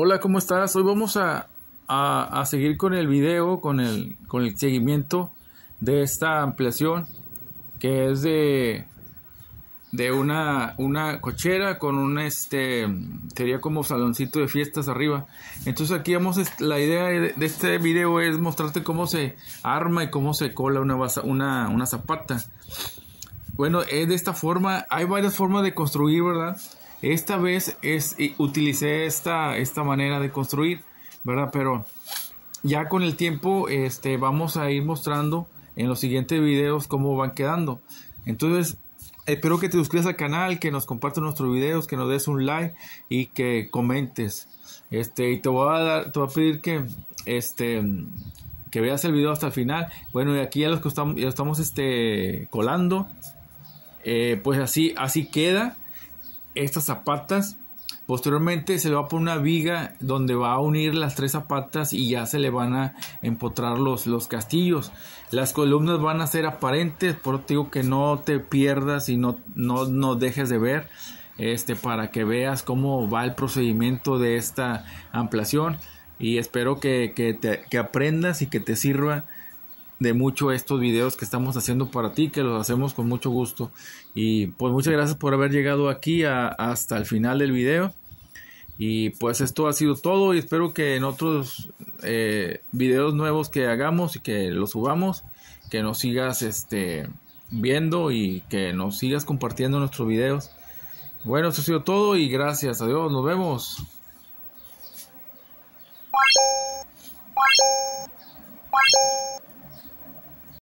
Hola, ¿cómo estás? Hoy vamos a, seguir con el video, con el, con el seguimiento de esta ampliación que es de de una, una cochera con un este sería como saloncito de fiestas arriba entonces aquí vamos la idea de, este video es mostrarte cómo se arma y cómo se cola una, una, una zapata bueno es de esta forma hay varias formas de construir verdad esta vez es, utilicé esta, esta manera de construir, ¿verdad? Pero ya con el tiempo este, vamos a ir mostrando en los siguientes videos cómo van quedando. Entonces, espero que te suscribas al canal, que nos compartas nuestros videos, que nos des un like y que comentes. Este, y te voy a dar, te a pedir que este que veas el video hasta el final. Bueno, y aquí ya los que estamos, estamos este, colando. Eh, pues así, así queda estas zapatas. Posteriormente se le va a poner una viga donde va a unir las tres zapatas y ya se le van a empotrar los, los castillos. Las columnas van a ser aparentes, por eso te digo que no te pierdas y no, no, no dejes de ver este, para que veas cómo va el procedimiento de esta ampliación. Y espero que, que, te, que aprendas y que te sirva de mucho estos videos que estamos haciendo para ti, que los hacemos con mucho gusto. Y pues muchas gracias por haber llegado aquí hasta el final del video. Y pues esto ha sido todo y espero que en otros eh, videos nuevos que hagamos y que los subamos, que nos sigas este, viendo y que nos sigas compartiendo nuestros videos. Bueno, esto ha sido todo y gracias. Adiós, nos vemos.